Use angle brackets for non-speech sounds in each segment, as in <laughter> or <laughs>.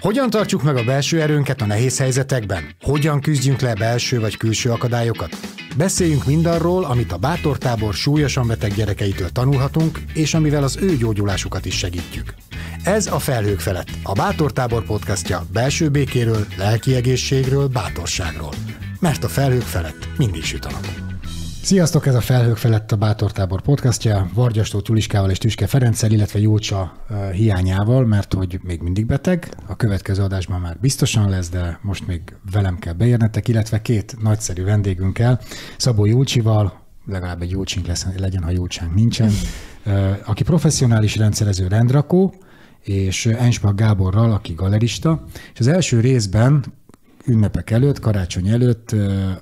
Hogyan tartjuk meg a belső erőnket a nehéz helyzetekben? Hogyan küzdjünk le belső vagy külső akadályokat? Beszéljünk mindarról, amit a bátortábor súlyosan beteg gyerekeitől tanulhatunk, és amivel az ő gyógyulásukat is segítjük. Ez a Felhők felett, a Bátortábor podcastja belső békéről, lelki egészségről, bátorságról. Mert a felhők felett mindig süt a nap. Sziasztok, ez a Felhők felett a Bátor Tábor podcastja. Vargyastó Tuliskával és Tüske Ferenccel, illetve Jócsa eh, hiányával, mert hogy még mindig beteg. A következő adásban már biztosan lesz, de most még velem kell beérnetek, illetve két nagyszerű vendégünkkel, Szabó Jócsival, legalább egy Jócsink lesz, legyen, ha Jócsánk nincsen, <laughs> eh, aki professzionális rendszerező rendrakó, és Ensbach Gáborral, aki galerista. És az első részben ünnepek előtt, karácsony előtt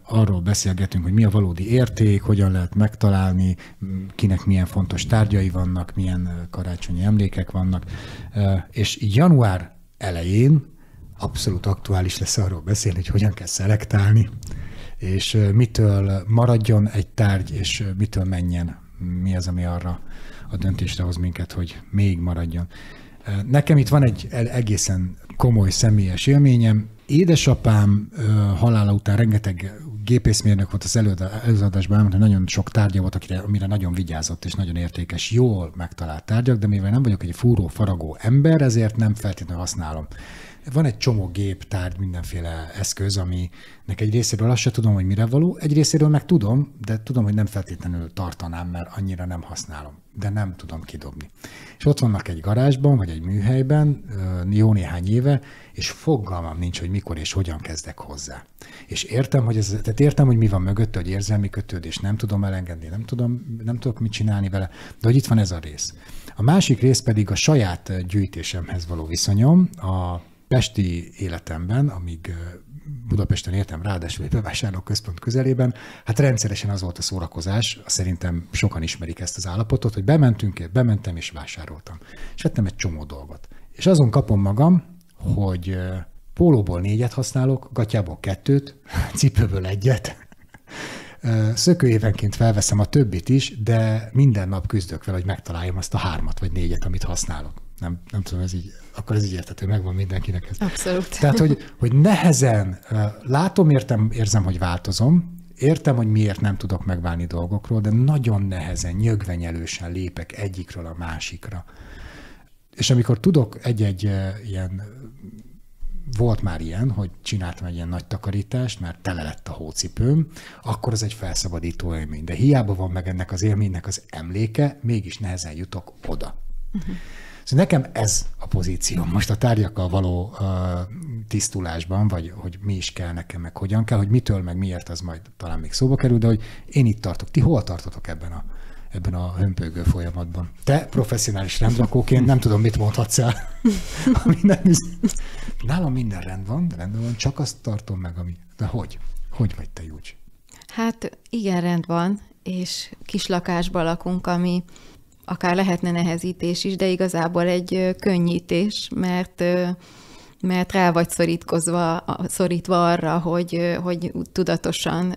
arról beszélgetünk, hogy mi a valódi érték, hogyan lehet megtalálni, kinek milyen fontos tárgyai vannak, milyen karácsonyi emlékek vannak. És január elején abszolút aktuális lesz arról beszélni, hogy hogyan kell szelektálni, és mitől maradjon egy tárgy, és mitől menjen, mi az, ami arra a döntésre hoz minket, hogy még maradjon. Nekem itt van egy egészen komoly személyes élményem. Édesapám halála után rengeteg gépészmérnök volt az előadásban, mert hogy nagyon sok tárgya volt, akire, amire nagyon vigyázott, és nagyon értékes, jól megtalált tárgyak, de mivel nem vagyok egy fúró, faragó ember, ezért nem feltétlenül használom van egy csomó gép, tárgy, mindenféle eszköz, aminek egy részéről azt se tudom, hogy mire való, egy részéről meg tudom, de tudom, hogy nem feltétlenül tartanám, mert annyira nem használom, de nem tudom kidobni. És ott vannak egy garázsban, vagy egy műhelyben jó néhány éve, és fogalmam nincs, hogy mikor és hogyan kezdek hozzá. És értem, hogy ez, tehát értem, hogy mi van mögötte, hogy érzelmi kötődés, nem tudom elengedni, nem, tudom, nem tudok mit csinálni vele, de hogy itt van ez a rész. A másik rész pedig a saját gyűjtésemhez való viszonyom, a pesti életemben, amíg Budapesten éltem, ráadásul egy központ közelében, hát rendszeresen az volt a szórakozás, szerintem sokan ismerik ezt az állapotot, hogy bementünk, én bementem és vásároltam. És vettem egy csomó dolgot. És azon kapom magam, hogy pólóból négyet használok, gatyából kettőt, <laughs> cipőből egyet, évenként felveszem a többit is, de minden nap küzdök vele, hogy megtaláljam azt a hármat vagy négyet, amit használok nem, nem tudom, ez így, akkor ez így értető, megvan mindenkinek ez. Abszolút. Tehát, hogy, hogy nehezen látom, értem, érzem, hogy változom, értem, hogy miért nem tudok megválni dolgokról, de nagyon nehezen, nyögvenyelősen lépek egyikről a másikra. És amikor tudok egy-egy ilyen, volt már ilyen, hogy csináltam egy ilyen nagy takarítást, mert tele lett a hócipőm, akkor az egy felszabadító élmény. De hiába van meg ennek az élménynek az emléke, mégis nehezen jutok oda. Uh-huh. Szóval nekem ez a pozíció. Most a tárgyakkal való uh, tisztulásban, vagy hogy mi is kell nekem, meg hogyan kell, hogy mitől, meg miért, az majd talán még szóba kerül, de hogy én itt tartok. Ti hol tartotok ebben a, ebben a hömpögő folyamatban. Te professzionális rendrakóként nem tudom, mit mondhatsz el. <laughs> is. nálam minden rend van, de rendben van, csak azt tartom meg, ami... De hogy? Hogy vagy te, Júcs? Hát igen, rend van, és kis lakásban lakunk, ami akár lehetne nehezítés is, de igazából egy könnyítés, mert mert rá vagy szorítkozva, szorítva arra, hogy, hogy tudatosan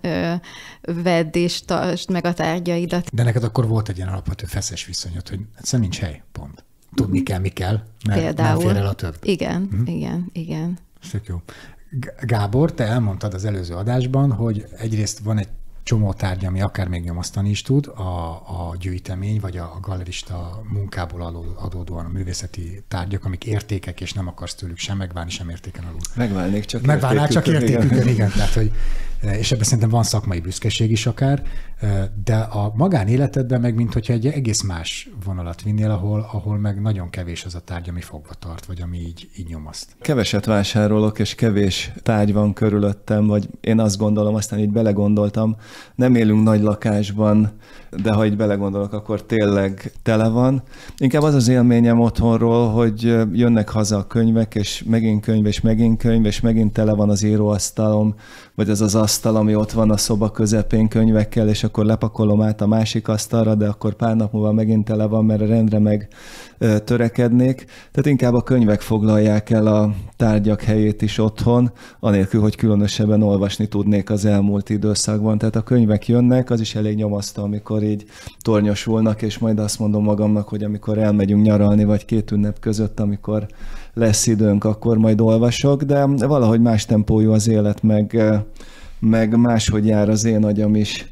vedd és tartsd meg a tárgyaidat. De neked akkor volt egy ilyen alapvető feszes viszonyod, hogy egyszerűen hát nincs hely, pont. Tudni kell, mi kell, mert Például. nem fér el a több. Igen, hm? igen, igen. Szép jó. Gábor, te elmondtad az előző adásban, hogy egyrészt van egy csomó tárgy, ami akár még nyomasztani is tud, a, a gyűjtemény, vagy a, galerista munkából adódóan a művészeti tárgyak, amik értékek, és nem akarsz tőlük sem megválni, sem értéken alul. Megválnék, csak Megválnál, csak értékükön, igen. igen. Tehát, hogy és ebben szerintem van szakmai büszkeség is akár, de a magánéletedben meg, mint hogyha egy egész más vonalat vinnél, ahol, ahol meg nagyon kevés az a tárgy, ami fogva tart, vagy ami így, így nyomaszt. Keveset vásárolok, és kevés tárgy van körülöttem, vagy én azt gondolom, aztán így belegondoltam, nem élünk nagy lakásban, de ha így belegondolok, akkor tényleg tele van. Inkább az az élményem otthonról, hogy jönnek haza a könyvek, és megint könyv, és megint könyv, és megint tele van az íróasztalom, vagy az az asztal, ami ott van a szoba közepén könyvekkel, és akkor lepakolom át a másik asztalra, de akkor pár nap múlva megint tele van, mert a rendre meg törekednék. Tehát inkább a könyvek foglalják el a tárgyak helyét is otthon, anélkül, hogy különösebben olvasni tudnék az elmúlt időszakban. Tehát a könyvek jönnek, az is elég nyomasztó, amikor így tornyosulnak, és majd azt mondom magamnak, hogy amikor elmegyünk nyaralni, vagy két ünnep között, amikor lesz időnk, akkor majd olvasok, de valahogy más tempójú az élet, meg meg máshogy jár az én agyam is.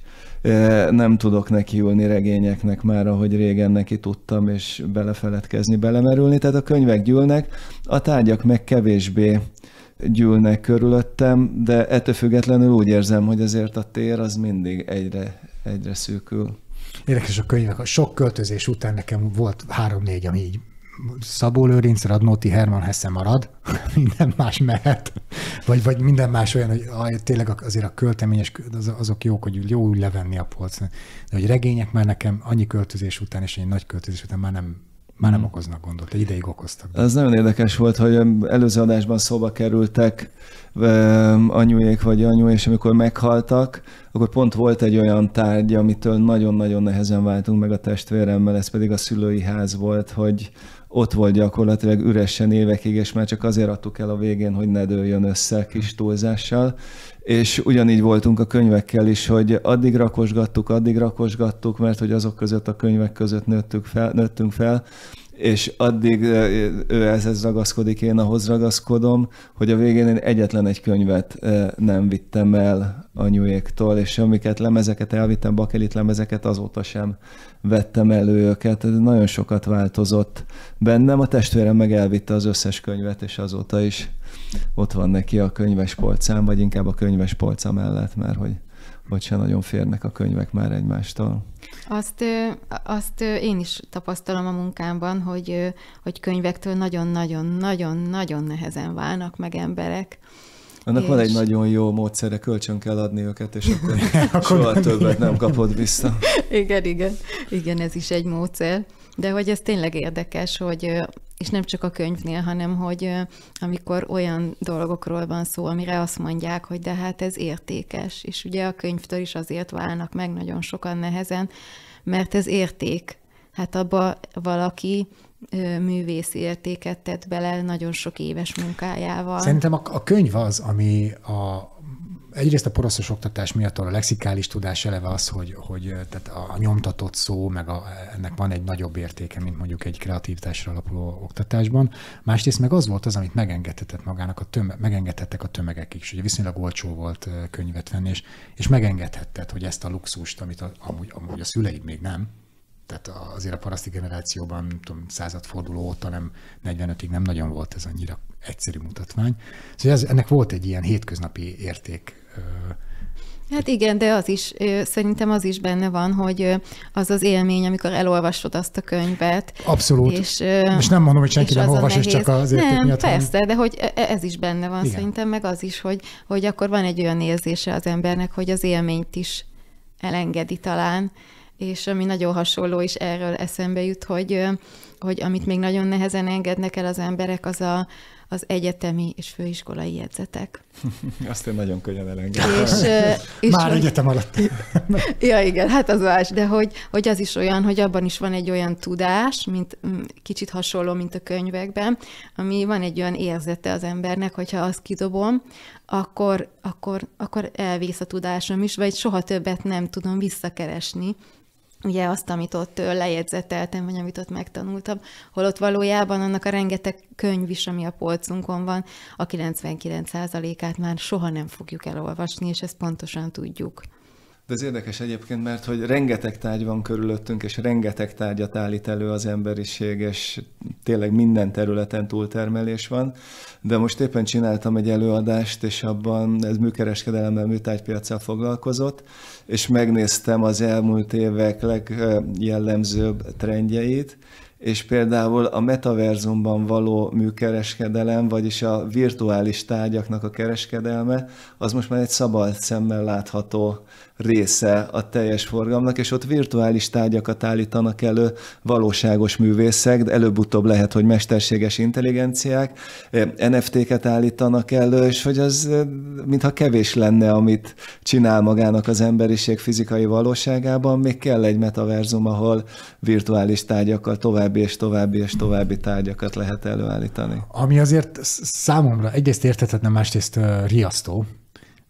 Nem tudok neki ülni regényeknek már, ahogy régen neki tudtam, és belefeledkezni, belemerülni. Tehát a könyvek gyűlnek, a tárgyak meg kevésbé gyűlnek körülöttem, de ettől függetlenül úgy érzem, hogy azért a tér az mindig egyre, egyre szűkül. Érdekes a könyvek. A sok költözés után nekem volt három-négy, ami így Szabó Lőrinc, Radnóti Herman Hesse marad, <laughs> minden más mehet, vagy, vagy minden más olyan, hogy aj, tényleg azért a költeményes, az, azok jók, hogy jó úgy levenni a polc. De hogy regények már nekem annyi költözés után és egy nagy költözés után már nem már nem hmm. okoznak gondot, egy ideig okoztak. Ez nagyon érdekes volt, hogy előző adásban szóba kerültek anyuék vagy anyu, és amikor meghaltak, akkor pont volt egy olyan tárgy, amitől nagyon-nagyon nehezen váltunk meg a testvéremmel, ez pedig a szülői ház volt, hogy ott volt gyakorlatilag üresen évekig, és már csak azért adtuk el a végén, hogy ne dőljön össze kis túlzással. És ugyanígy voltunk a könyvekkel is, hogy addig rakosgattuk, addig rakosgattuk, mert hogy azok között a könyvek között nőttük fel, nőttünk fel, és addig ő ehhez ragaszkodik, én ahhoz ragaszkodom, hogy a végén én egyetlen egy könyvet nem vittem el anyuéktól, és amiket lemezeket elvittem, bakelit lemezeket azóta sem vettem elő őket, ez nagyon sokat változott bennem. A testvérem meg elvitte az összes könyvet, és azóta is ott van neki a könyves polcám, vagy inkább a könyves polca mellett, mert hogy vagy se nagyon férnek a könyvek már egymástól. Azt, azt én is tapasztalom a munkámban, hogy, hogy könyvektől nagyon-nagyon-nagyon-nagyon nehezen válnak meg emberek. Annak és... van egy nagyon jó módszere, kölcsön kell adni őket, és <laughs> akkor, akkor soha nem többet nem kapod vissza. <laughs> igen, igen. Igen, ez is egy módszer. De hogy ez tényleg érdekes, hogy és nem csak a könyvnél, hanem hogy amikor olyan dolgokról van szó, amire azt mondják, hogy de hát ez értékes, és ugye a könyvtől is azért válnak meg nagyon sokan nehezen, mert ez érték, hát abba valaki művészi értéket tett bele nagyon sok éves munkájával. Szerintem a, a könyv az, ami a, egyrészt a poroszos oktatás miatt a lexikális tudás eleve az, hogy, hogy tehát a nyomtatott szó, meg a, ennek van egy nagyobb értéke, mint mondjuk egy kreativitásra alapuló oktatásban. Másrészt meg az volt az, amit megengedhetett magának, a töme, megengedhettek a tömegek is. Ugye viszonylag olcsó volt könyvet venni, és, és megengedhetett, hogy ezt a luxust, amit a, amúgy, amúgy a szüleid még nem, tehát azért a paraszti generációban, nem tudom, századforduló óta nem, 45-ig nem nagyon volt ez annyira egyszerű mutatvány. Szóval ez, ennek volt egy ilyen hétköznapi érték Hát igen, de az is, szerintem az is benne van, hogy az az élmény, amikor elolvasod azt a könyvet. Abszolút. És, és nem mondom, hogy senki nem olvas, nehéz. és csak az érték nem, miatt. Persze, van. de hogy e- e- ez is benne van igen. szerintem, meg az is, hogy, hogy akkor van egy olyan érzése az embernek, hogy az élményt is elengedi talán, és ami nagyon hasonló is erről eszembe jut, hogy, hogy amit még nagyon nehezen engednek el az emberek, az a, az egyetemi és főiskolai jegyzetek. <laughs> Azt én nagyon könnyen elengedem. És, és Már hogy, egyetem alatt. <laughs> ja, igen, hát az más, de hogy, hogy az is olyan, hogy abban is van egy olyan tudás, mint kicsit hasonló, mint a könyvekben, ami van egy olyan érzete az embernek, hogyha azt kidobom, akkor, akkor, akkor elvész a tudásom is, vagy soha többet nem tudom visszakeresni, ugye azt, amit ott lejegyzeteltem, vagy amit ott megtanultam, holott valójában annak a rengeteg könyv is, ami a polcunkon van, a 99%-át már soha nem fogjuk elolvasni, és ezt pontosan tudjuk. De ez érdekes egyébként, mert hogy rengeteg tárgy van körülöttünk, és rengeteg tárgyat állít elő az emberiség, és tényleg minden területen túltermelés van. De most éppen csináltam egy előadást, és abban ez műkereskedelemmel, műtárgypiacsal foglalkozott, és megnéztem az elmúlt évek legjellemzőbb trendjeit, és például a metaverzumban való műkereskedelem, vagyis a virtuális tárgyaknak a kereskedelme, az most már egy szabad szemmel látható része a teljes forgamnak, és ott virtuális tárgyakat állítanak elő valóságos művészek, de előbb-utóbb lehet, hogy mesterséges intelligenciák, eh, NFT-ket állítanak elő, és hogy az eh, mintha kevés lenne, amit csinál magának az emberiség fizikai valóságában, még kell egy metaverzum, ahol virtuális tárgyakkal további és további és további tárgyakat lehet előállítani. Ami azért számomra egyrészt érthetetlen, másrészt riasztó,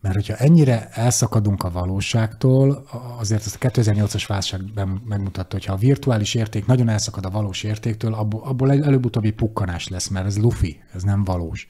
mert hogyha ennyire elszakadunk a valóságtól, azért ezt a 2008-as válság megmutatta, hogy ha a virtuális érték nagyon elszakad a valós értéktől, abból, abból előbb-utóbbi pukkanás lesz, mert ez lufi, ez nem valós.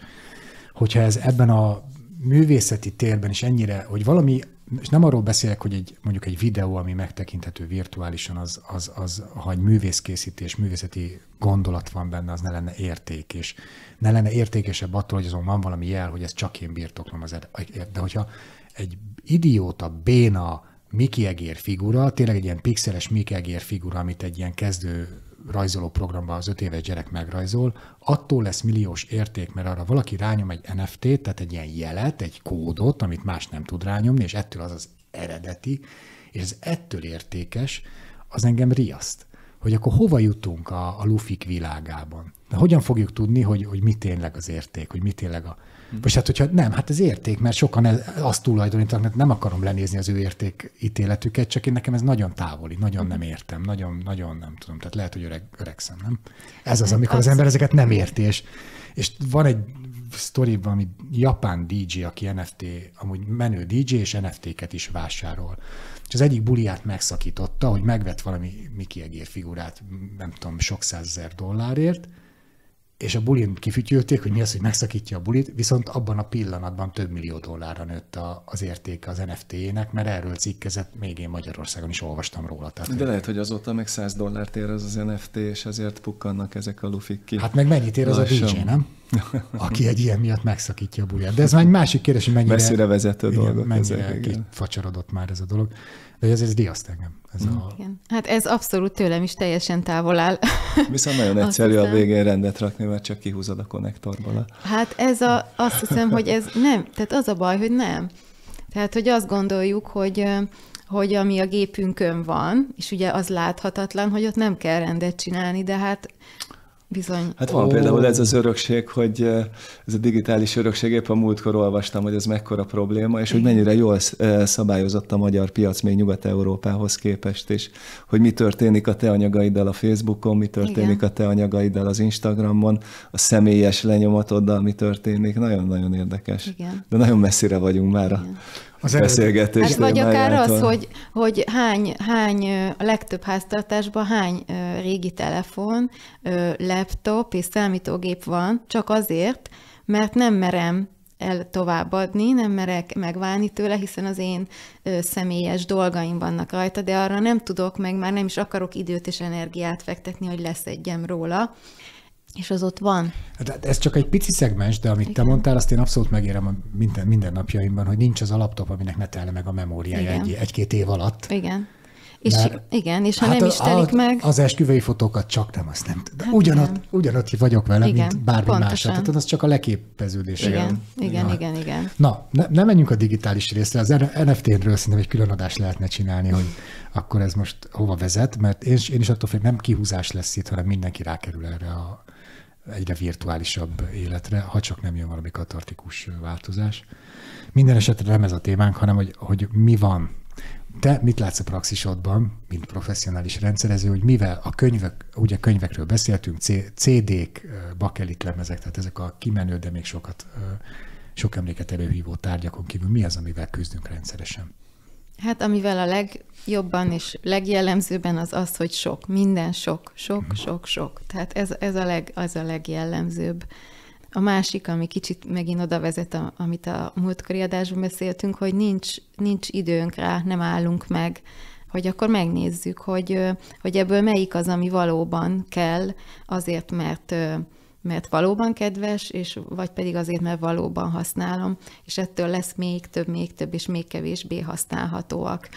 Hogyha ez ebben a művészeti térben is ennyire, hogy valami és nem arról beszélek, hogy egy, mondjuk egy videó, ami megtekinthető virtuálisan, az, az, az ha egy művészkészítés, művészeti gondolat van benne, az ne lenne érték, és ne lenne értékesebb attól, hogy azon van valami jel, hogy ez csak én birtoklom az ed- De hogyha egy idióta, béna, Miki Egér figura, tényleg egy ilyen pixeles Miki Egér figura, amit egy ilyen kezdő rajzoló programban az öt éves gyerek megrajzol, attól lesz milliós érték, mert arra valaki rányom egy NFT-t, tehát egy ilyen jelet, egy kódot, amit más nem tud rányomni, és ettől az az eredeti, és ez ettől értékes, az engem riaszt. Hogy akkor hova jutunk a, a lufik világában? De hogyan fogjuk tudni, hogy, hogy mi tényleg az érték, hogy mi tényleg a, most hát, hogyha nem, hát ez érték, mert sokan ez, azt tulajdonítanak, mert nem akarom lenézni az ő érték ítéletüket, csak én nekem ez nagyon távoli, nagyon nem értem, nagyon, nagyon nem tudom, tehát lehet, hogy öreg, öregszem, nem? Ez az, hát amikor az ember ezeket nem érti, és, és van egy sztori, ami japán DJ, aki NFT, amúgy menő DJ, és NFT-ket is vásárol. És az egyik buliát megszakította, hogy megvett valami Mickey egér figurát, nem tudom, sok százezer dollárért, és a bulin kifütyülték, hogy mi az, hogy megszakítja a bulit, viszont abban a pillanatban több millió dollárra nőtt a, az értéke az NFT-jének, mert erről cikkezett, még én Magyarországon is olvastam róla. Tehát De lehet, hogy azóta meg 100 dollárt ér az az NFT, és ezért pukkannak ezek a lufik ki. Hát meg mennyit ér az lassan. a DJ, nem? aki egy ilyen miatt megszakítja a buját, De ez már egy másik kérdés, hogy mennyire... Messzire vezető igen, dolgot. Mennyire már ez a dolog. De ez, ez diaszt engem. Ez mm. a... igen. Hát ez abszolút tőlem is teljesen távol áll. <laughs> Viszont nagyon egyszerű hiszem... a végén rendet rakni, mert csak kihúzod a konnektorból. Hát ez a, azt hiszem, hogy ez nem. Tehát az a baj, hogy nem. Tehát, hogy azt gondoljuk, hogy hogy ami a gépünkön van, és ugye az láthatatlan, hogy ott nem kell rendet csinálni, de hát Bizony. Hát van Ó. például ez az örökség, hogy eh, ez a digitális örökség, épp a múltkor olvastam, hogy ez mekkora probléma, és hogy mennyire jól eh, szabályozott a magyar piac még Nyugat-Európához képest, és hogy mi történik a te anyagaiddal a Facebookon, mi történik Igen. a te anyagaiddal az Instagramon, a személyes lenyomatoddal mi történik, nagyon-nagyon érdekes. Igen. De nagyon messzire vagyunk már Igen. a az beszélgetés hát, Vagy akár az, hogy, hogy hány, hány, a legtöbb háztartásban hány régi telefon, laptop és számítógép van, csak azért, mert nem merem el továbbadni, nem merek megválni tőle, hiszen az én személyes dolgaim vannak rajta, de arra nem tudok, meg már nem is akarok időt és energiát fektetni, hogy leszedjem róla és az ott van. Hát ez csak egy pici szegmens, de amit Igen. te mondtál, azt én abszolút megérem minden, minden napjaimban, hogy nincs az a laptop, aminek ne telne meg a memóriája egy, egy-két év alatt. Igen. És Mert, igen, és ha hát nem is telik a, meg... Az esküvői fotókat csak nem, azt nem tudom. Hát ugyanott, igen. ugyanott vagyok vele, igen, mint bármi pontosan. másra. Tehát az csak a leképeződés. Igen, igen, igen, igen, igen. Na, ne, ne menjünk a digitális részre. Az NFT-ről szerintem egy külön adást lehetne csinálni, hogy akkor ez most hova vezet, mert én, én is attól félek, nem kihúzás lesz itt, hanem mindenki rákerül erre a egyre virtuálisabb életre, ha csak nem jön valami katartikus változás. Minden esetre nem ez a témánk, hanem hogy, hogy mi van. Te mit látsz a praxisodban, mint professzionális rendszerező, hogy mivel a könyvek, ugye könyvekről beszéltünk, CD-k, bakelit lemezek, tehát ezek a kimenő, de még sokat, sok emléket előhívó tárgyakon kívül, mi az, amivel küzdünk rendszeresen? Hát amivel a legjobban és legjellemzőben az az, hogy sok, minden sok, sok, mhm. sok, sok. Tehát ez, ez a, leg, az a legjellemzőbb. A másik, ami kicsit megint oda vezet, amit a múltkori adásban beszéltünk, hogy nincs, nincs időnk rá, nem állunk meg, hogy akkor megnézzük, hogy, hogy ebből melyik az, ami valóban kell, azért, mert mert valóban kedves, és vagy pedig azért, mert valóban használom, és ettől lesz még több, még több, és még kevésbé használhatóak,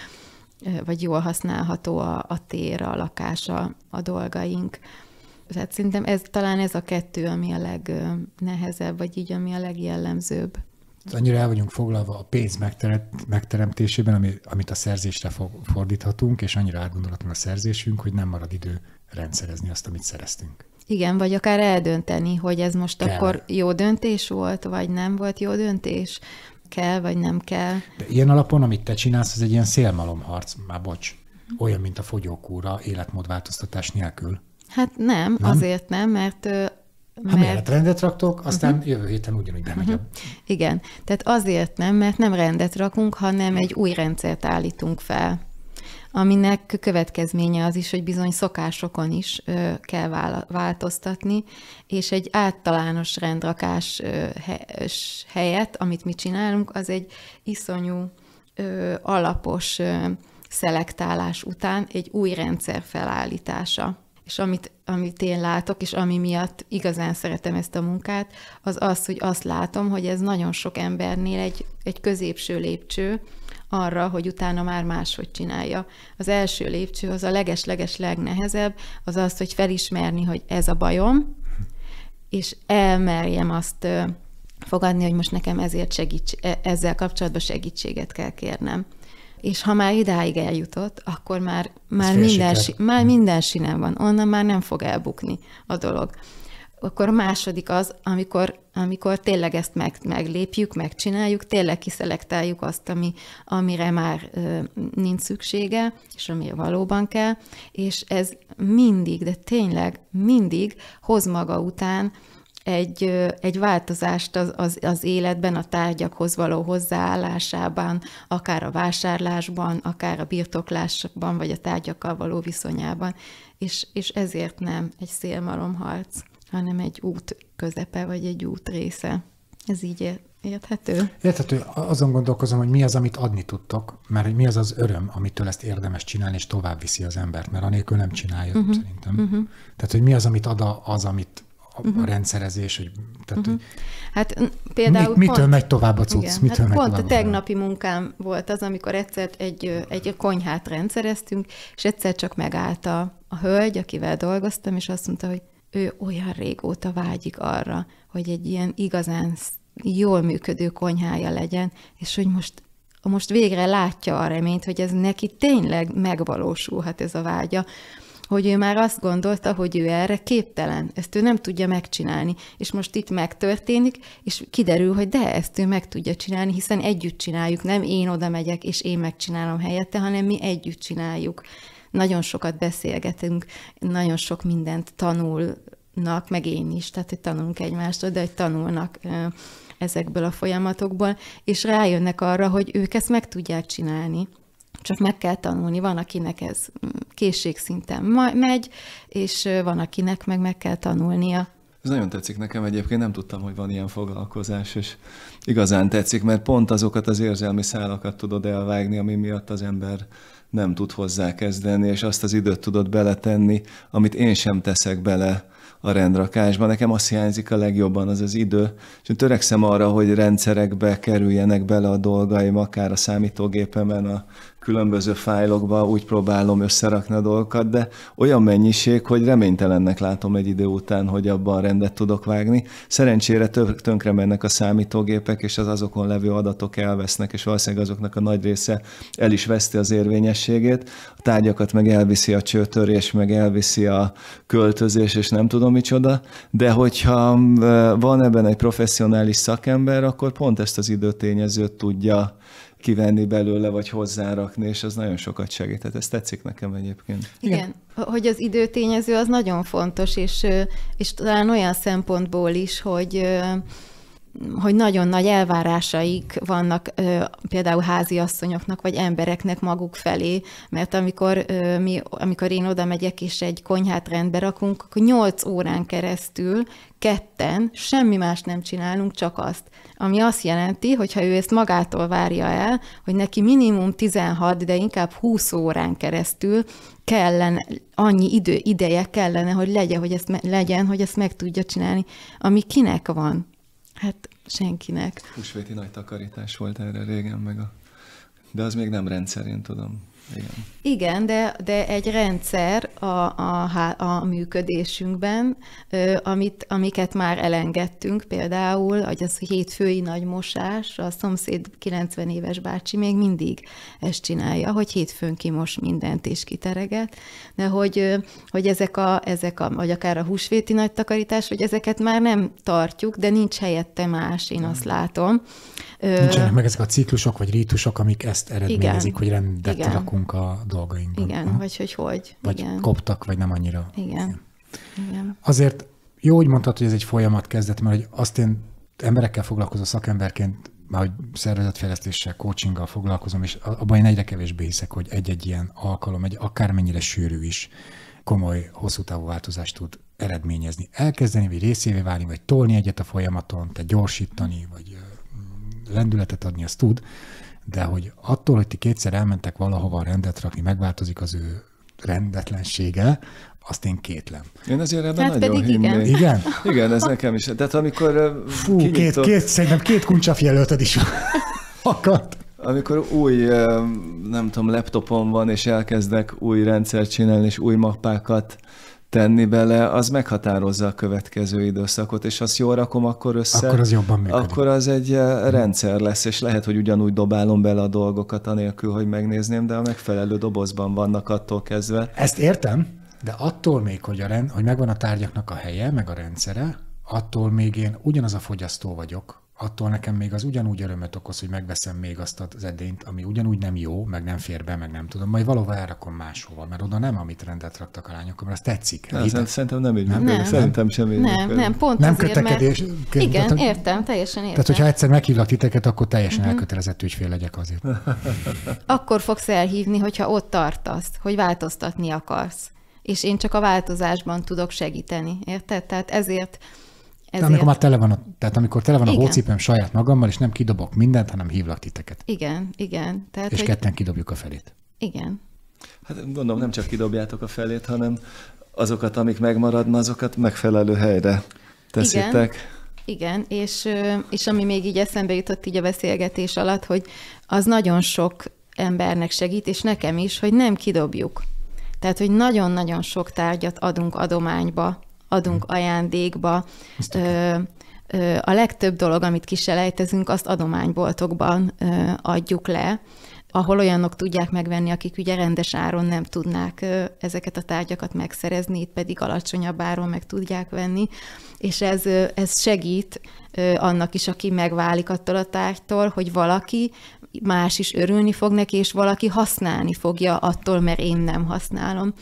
vagy jól használható a, a tér, a lakás, a, a dolgaink. Tehát szerintem ez, talán ez a kettő, ami a legnehezebb, vagy így, ami a legjellemzőbb. Hát annyira el vagyunk foglalva a pénz megteremtésében, ami, amit a szerzésre fordíthatunk, és annyira átgondolatlan a szerzésünk, hogy nem marad idő rendszerezni azt, amit szereztünk. Igen, vagy akár eldönteni, hogy ez most kell. akkor jó döntés volt, vagy nem volt jó döntés, kell, vagy nem kell. De ilyen alapon, amit te csinálsz, ez egy ilyen szélmalomharc, már bocs, olyan, mint a fogyókúra életmódváltoztatás nélkül. Hát nem, nem? azért nem, mert Ha mert rendet raktok, aztán uh-huh. jövő héten ugyanúgy bemegyem. Mhm. Uh-huh. Igen, tehát azért nem, mert nem rendet rakunk, hanem egy új rendszert állítunk fel aminek következménye az is, hogy bizony szokásokon is kell változtatni, és egy általános rendrakás helyet, amit mi csinálunk, az egy iszonyú alapos szelektálás után egy új rendszer felállítása. És amit, amit én látok, és ami miatt igazán szeretem ezt a munkát, az az, hogy azt látom, hogy ez nagyon sok embernél egy, egy középső lépcső, arra, hogy utána már máshogy csinálja. Az első lépcső az a leges-leges legnehezebb, az az, hogy felismerni, hogy ez a bajom, és elmerjem azt fogadni, hogy most nekem ezért segíts, e, ezzel kapcsolatban segítséget kell kérnem. És ha már idáig eljutott, akkor már, már, minden, már hm. minden sinem van, onnan már nem fog elbukni a dolog akkor a második az, amikor, amikor tényleg ezt meg, meglépjük, megcsináljuk, tényleg kiszelektáljuk azt, ami, amire már ö, nincs szüksége, és ami valóban kell, és ez mindig, de tényleg mindig hoz maga után egy, ö, egy változást az, az, az életben, a tárgyakhoz való hozzáállásában, akár a vásárlásban, akár a birtoklásban, vagy a tárgyakkal való viszonyában. És, és ezért nem egy szélmalomharc hanem egy út közepe, vagy egy út része. Ez így érthető? Érthető. Azon gondolkozom, hogy mi az, amit adni tudtok, mert hogy mi az az öröm, amitől ezt érdemes csinálni, és tovább viszi az embert, mert anélkül nem csinálja, uh-huh. szerintem. Uh-huh. Tehát, hogy mi az, amit ad a, az, amit a uh-huh. rendszerezés, hogy, tehát, uh-huh. hogy hát például mit, mitől pont, megy tovább a cucc, igen, mitől hát megy pont tovább a tegnapi munkám volt az, amikor egyszer egy, egy konyhát rendszereztünk, és egyszer csak megállt a, a hölgy, akivel dolgoztam, és azt mondta, hogy ő olyan régóta vágyik arra, hogy egy ilyen igazán jól működő konyhája legyen, és hogy most most végre látja a reményt, hogy ez neki tényleg megvalósulhat ez a vágya, hogy ő már azt gondolta, hogy ő erre képtelen, ezt ő nem tudja megcsinálni, és most itt megtörténik, és kiderül, hogy de, ezt ő meg tudja csinálni, hiszen együtt csináljuk, nem én oda megyek, és én megcsinálom helyette, hanem mi együtt csináljuk nagyon sokat beszélgetünk, nagyon sok mindent tanulnak, meg én is, tehát hogy tanulunk egymástól, de hogy tanulnak ezekből a folyamatokból, és rájönnek arra, hogy ők ezt meg tudják csinálni csak meg kell tanulni. Van, akinek ez mm, készségszinten megy, és van, akinek meg meg kell tanulnia. Ez nagyon tetszik nekem egyébként, nem tudtam, hogy van ilyen foglalkozás, és igazán tetszik, mert pont azokat az érzelmi szálakat tudod elvágni, ami miatt az ember nem tud hozzákezdeni, és azt az időt tudod beletenni, amit én sem teszek bele a rendrakásba. Nekem azt hiányzik a legjobban az az idő, és én törekszem arra, hogy rendszerekbe kerüljenek bele a dolgaim, akár a számítógépemen, a különböző fájlokba úgy próbálom összerakni a dolgokat, de olyan mennyiség, hogy reménytelennek látom egy idő után, hogy abban rendet tudok vágni. Szerencsére több tönkre mennek a számítógépek, és az azokon levő adatok elvesznek, és valószínűleg azoknak a nagy része el is veszti az érvényességét. A tárgyakat meg elviszi a csőtörés, meg elviszi a költözés, és nem tudom micsoda, de hogyha van ebben egy professzionális szakember, akkor pont ezt az időtényezőt tudja kivenni belőle, vagy hozzárakni, és az nagyon sokat segített. Ez tetszik nekem egyébként. Igen, hogy az időtényező az nagyon fontos, és, és talán olyan szempontból is, hogy hogy nagyon nagy elvárásaik vannak például háziasszonyoknak, vagy embereknek maguk felé, mert amikor, mi, amikor én oda megyek, és egy konyhát rendbe rakunk, akkor 8 órán keresztül ketten semmi más nem csinálunk, csak azt. Ami azt jelenti, hogy ha ő ezt magától várja el, hogy neki minimum 16, de inkább 20 órán keresztül kellene, annyi idő, ideje kellene, hogy legyen, hogy ezt, legyen, hogy ezt meg tudja csinálni, ami kinek van. Hát senkinek. Húsvéti nagy takarítás volt erre régen, meg a... De az még nem rendszerén tudom. Igen, de, de egy rendszer a, a, a működésünkben, amit, amiket már elengedtünk, például, hogy az hétfői nagy mosás, a szomszéd 90 éves bácsi még mindig ezt csinálja, hogy hétfőn kimos mindent és kitereget, de hogy, hogy ezek a, ezek a, vagy akár a húsvéti nagy takarítás, hogy ezeket már nem tartjuk, de nincs helyette más, én azt látom. Nincsenek meg ezek a ciklusok vagy rítusok, amik ezt eredményezik, igen, hogy rendet igen. rakunk kopunk a dolgainkban. Igen, ha? vagy hogy hogy. Vagy igen. koptak, vagy nem annyira. Igen. igen. Azért jó, hogy mondtad, hogy ez egy folyamat kezdett, mert hogy azt én emberekkel foglalkozó szakemberként már hogy szervezetfejlesztéssel, coachinggal foglalkozom, és abban én egyre kevésbé hiszek, hogy egy-egy ilyen alkalom, egy akármennyire sűrű is, komoly, hosszú távú változást tud eredményezni. Elkezdeni, vagy részévé válni, vagy tolni egyet a folyamaton, te gyorsítani, vagy lendületet adni, azt tud, de hogy attól, hogy ti kétszer elmentek valahova rendet rakni, megváltozik az ő rendetlensége, azt én kétlem. Én azért ebben hát nagyon pedig igen. igen. Igen, ez nekem is. Tehát amikor Fú, kinyitok... két, két, szerintem két kuncsaf jelölted is <laughs> akadt. Amikor új, nem tudom, laptopom van, és elkezdek új rendszert csinálni, és új mappákat tenni bele, az meghatározza a következő időszakot, és azt jól rakom akkor össze, akkor az, jobban működik. akkor az egy eh, rendszer lesz, és lehet, hogy ugyanúgy dobálom bele a dolgokat, anélkül, hogy megnézném, de a megfelelő dobozban vannak attól kezdve. Ezt értem, de attól még, hogy, a rend, hogy megvan a tárgyaknak a helye, meg a rendszere, attól még én ugyanaz a fogyasztó vagyok, attól nekem még az ugyanúgy örömet okoz, hogy megveszem még azt az edényt, ami ugyanúgy nem jó, meg nem fér be, meg nem tudom, majd valóban elrakom máshova, mert oda nem, amit rendet raktak a lányok, mert az tetszik. Nem, szerintem nem így nem, nem, szerintem sem így Nem, nem, pont nem azért, kötekedés, mert... igen, tehát, értem, teljesen értem. Tehát, hogyha egyszer meghívlak titeket, akkor teljesen uh-huh. elkötelezett ügyfél legyek azért. <laughs> akkor fogsz elhívni, hogyha ott tartasz, hogy változtatni akarsz. És én csak a változásban tudok segíteni, érted? Tehát ezért ezért... Tehát, amikor már tele van a, tehát amikor tele van a hócipőm saját magammal, és nem kidobok mindent, hanem hívlak titeket. Igen, igen. Tehát, és hogy... ketten kidobjuk a felét. Igen. Hát gondolom nem csak kidobjátok a felét, hanem azokat, amik megmaradnak, azokat megfelelő helyre teszitek. Igen. Igen, és, és ami még így eszembe jutott így a beszélgetés alatt, hogy az nagyon sok embernek segít, és nekem is, hogy nem kidobjuk. Tehát, hogy nagyon-nagyon sok tárgyat adunk adományba adunk hm. ajándékba. Ö, ö, a legtöbb dolog, amit kiselejtezünk, azt adományboltokban ö, adjuk le, ahol olyanok tudják megvenni, akik ugye rendes áron nem tudnák ö, ezeket a tárgyakat megszerezni, itt pedig alacsonyabb áron meg tudják venni, és ez, ö, ez segít annak is, aki megválik attól a tárgytól, hogy valaki más is örülni fog neki, és valaki használni fogja attól, mert én nem használom.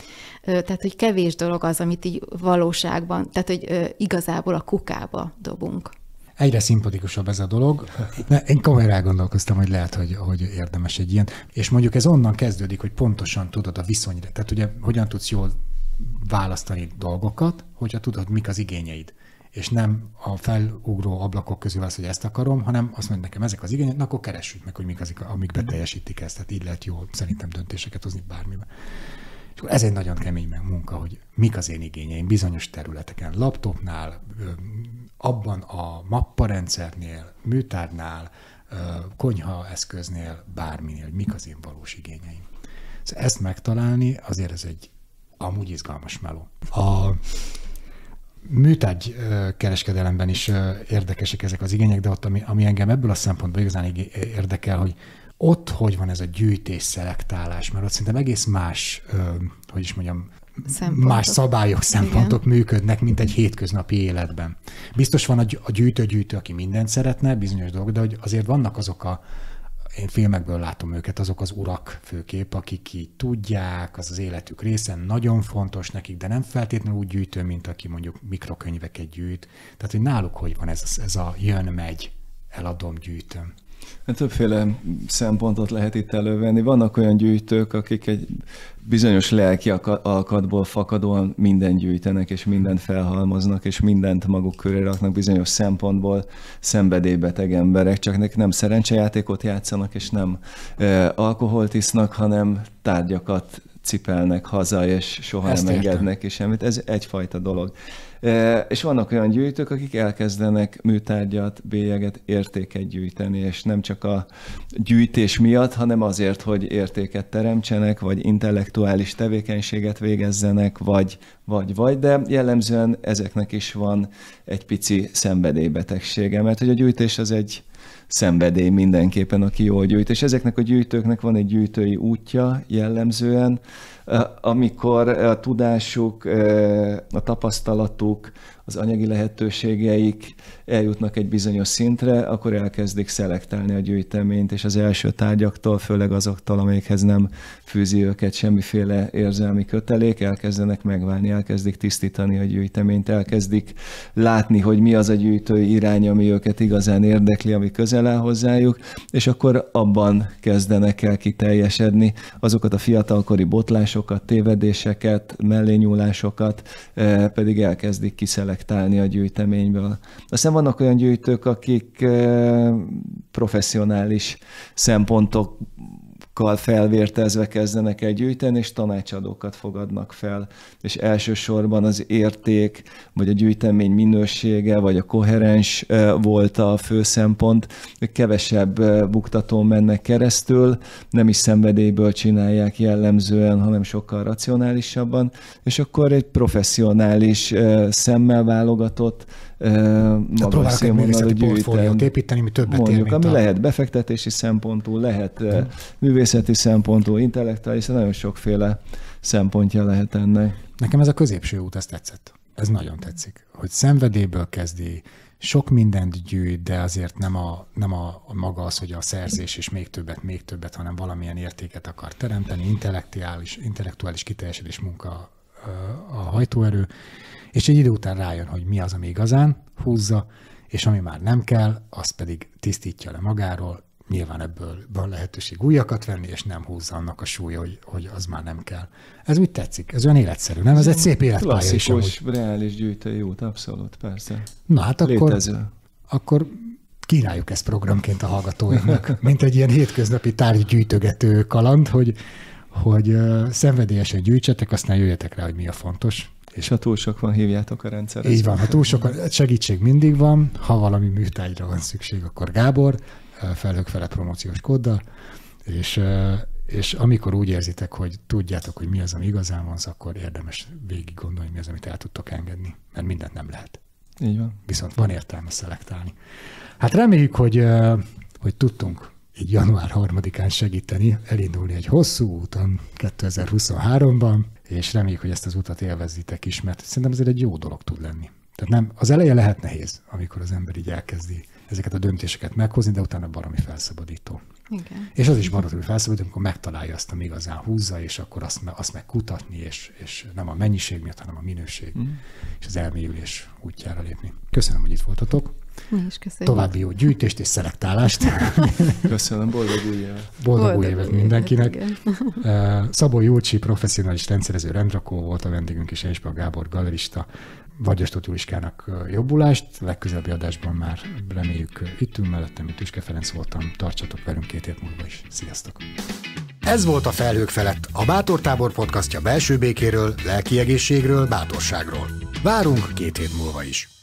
Tehát, hogy kevés dolog az, amit így valóságban, tehát, hogy igazából a kukába dobunk. Egyre szimpatikusabb ez a dolog. Na, én komolyan gondolkoztam, hogy lehet, hogy, hogy érdemes egy ilyen. És mondjuk ez onnan kezdődik, hogy pontosan tudod a viszonyra. Tehát ugye hogyan tudsz jól választani dolgokat, hogyha tudod, mik az igényeid és nem a felugró ablakok közül az, hogy ezt akarom, hanem azt mondja nekem, ezek az igények, na, akkor keressük meg, hogy mik azik, amik beteljesítik ezt. Tehát így lehet jó szerintem döntéseket hozni bármiben. És ez egy nagyon kemény munka, hogy mik az én igényeim bizonyos területeken, laptopnál, abban a mapparendszernél, műtárnál, konyha eszköznél, bárminél, hogy mik az én valós igényeim. Szóval ezt megtalálni azért ez egy amúgy izgalmas meló. A műtárgy kereskedelemben is érdekesek ezek az igények, de ott, ami, ami engem ebből a szempontból igazán érdekel, hogy ott hogy van ez a gyűjtés, szelektálás, mert ott szerintem egész más, hogy is mondjam, szempontok. más szabályok, szempontok Igen. működnek, mint egy hétköznapi életben. Biztos van a gyűjtő-gyűjtő, aki mindent szeretne, bizonyos dolgok, de hogy azért vannak azok a én filmekből látom őket, azok az urak főkép, akik így tudják, az az életük része nagyon fontos nekik, de nem feltétlenül úgy gyűjtő, mint aki mondjuk mikrokönyveket gyűjt. Tehát, hogy náluk hogy van ez, ez a jön-megy, eladom, gyűjtöm. Hát többféle szempontot lehet itt elővenni. Vannak olyan gyűjtők, akik egy bizonyos lelki alkatból fakadóan mindent gyűjtenek, és mindent felhalmoznak, és mindent maguk köré raknak bizonyos szempontból szenvedélybeteg emberek, csak nekik nem szerencsejátékot játszanak, és nem e, alkoholt isznak, hanem tárgyakat cipelnek haza, és soha Ezt nem értem. engednek, és semmit. Ez egyfajta dolog. És vannak olyan gyűjtők, akik elkezdenek műtárgyat, bélyeget, értéket gyűjteni, és nem csak a gyűjtés miatt, hanem azért, hogy értéket teremtsenek, vagy intellektuális tevékenységet végezzenek, vagy, vagy, vagy, de jellemzően ezeknek is van egy pici szenvedélybetegsége, mert hogy a gyűjtés az egy szenvedély mindenképpen, aki jól gyűjt. És ezeknek a gyűjtőknek van egy gyűjtői útja jellemzően, eh, amikor a tudásuk, eh, a tapasztalatuk, az anyagi lehetőségeik eljutnak egy bizonyos szintre, akkor elkezdik szelektálni a gyűjteményt, és az első tárgyaktól, főleg azoktól, amelyekhez nem fűzi őket semmiféle érzelmi kötelék, elkezdenek megválni, elkezdik tisztítani a gyűjteményt, elkezdik látni, hogy mi az a gyűjtő irány, ami őket igazán érdekli, ami közel áll hozzájuk, és akkor abban kezdenek el kiteljesedni azokat a fiatalkori botlásokat, tévedéseket, mellényúlásokat eh, pedig elkezdik kiszelektálni szelektálni a gyűjteményből. Aztán vannak olyan gyűjtők, akik eh, professzionális szempontok kal felvértezve kezdenek el gyűjteni, és tanácsadókat fogadnak fel. És elsősorban az érték, vagy a gyűjtemény minősége, vagy a koherens volt a fő szempont. Kevesebb buktatón mennek keresztül, nem is szenvedélyből csinálják jellemzően, hanem sokkal racionálisabban, és akkor egy professzionális szemmel válogatott magas színvonalú gyűjteni. építeni, mi többet Mondjuk, ér, ami a... lehet befektetési szempontú, lehet De. művészeti szempontú, intellektuális, szóval nagyon sokféle szempontja lehet ennek. Nekem ez a középső út, ezt tetszett. Ez nagyon tetszik, hogy szenvedélyből kezdi, sok mindent gyűjt, de azért nem a, nem a, a maga az, hogy a szerzés és még többet, még többet, hanem valamilyen értéket akar teremteni, intellektuális, intellektuális kiteljesedés munka a hajtóerő, és egy idő után rájön, hogy mi az, ami igazán húzza, és ami már nem kell, az pedig tisztítja le magáról, nyilván ebből van lehetőség újakat venni, és nem húzza annak a súlya, hogy, hogy az már nem kell. Ez úgy tetszik? Ez olyan életszerű, nem? Ez egy szép életpálya is. Klasszikus, reális gyűjtői út, abszolút, persze. Na hát akkor, Létező. akkor kínáljuk ezt programként a hallgatóinknak, <laughs> mint egy ilyen hétköznapi tárgygyűjtögető kaland, hogy, hogy szenvedélyesen gyűjtsetek, aztán jöjjetek rá, hogy mi a fontos, és ha túl sok van, hívjátok a rendszer. Így van, ha túl sok, segítség mindig van, ha valami műtárgyra van szükség, akkor Gábor, eh, felhők fele promóciós kóddal, és, eh, és amikor úgy érzitek, hogy tudjátok, hogy mi az, ami igazán van, akkor érdemes végig gondolni, mi az, amit el tudtok engedni, mert mindent nem lehet. Így van. Viszont van értelme szelektálni. Hát reméljük, hogy, eh, hogy tudtunk így január harmadikán segíteni elindulni egy hosszú úton 2023-ban és reméljük, hogy ezt az utat élvezitek is, mert szerintem azért egy jó dolog tud lenni. Tehát nem, az eleje lehet nehéz, amikor az ember így elkezdi ezeket a döntéseket meghozni, de utána valami felszabadító. Igen. És az is marad, hogy felszabadít, amikor megtalálja azt, ami igazán húzza, és akkor azt, azt meg kutatni, és, és nem a mennyiség miatt, hanem a minőség, mm. és az elmélyülés útjára lépni. Köszönöm, hogy itt voltatok. Mi is köszönjük. További jó gyűjtést és szelektálást. <laughs> Köszönöm, boldog új évet. Boldog, boldog új évet mindenkinek. Igen. <laughs> Szabó Júlcsi, professzionális rendszerező rendrakó volt a vendégünk, és a Gábor galerista, Vargyas Tóth Juliskának jobbulást. Legközelebbi adásban már reméljük itt ül mellettem, itt Tüske Ferenc voltam. Tartsatok velünk két hét múlva is. Sziasztok! Ez volt a Felhők felett, a Bátor Tábor podcastja belső békéről, egészségről, bátorságról. Várunk két hét múlva is!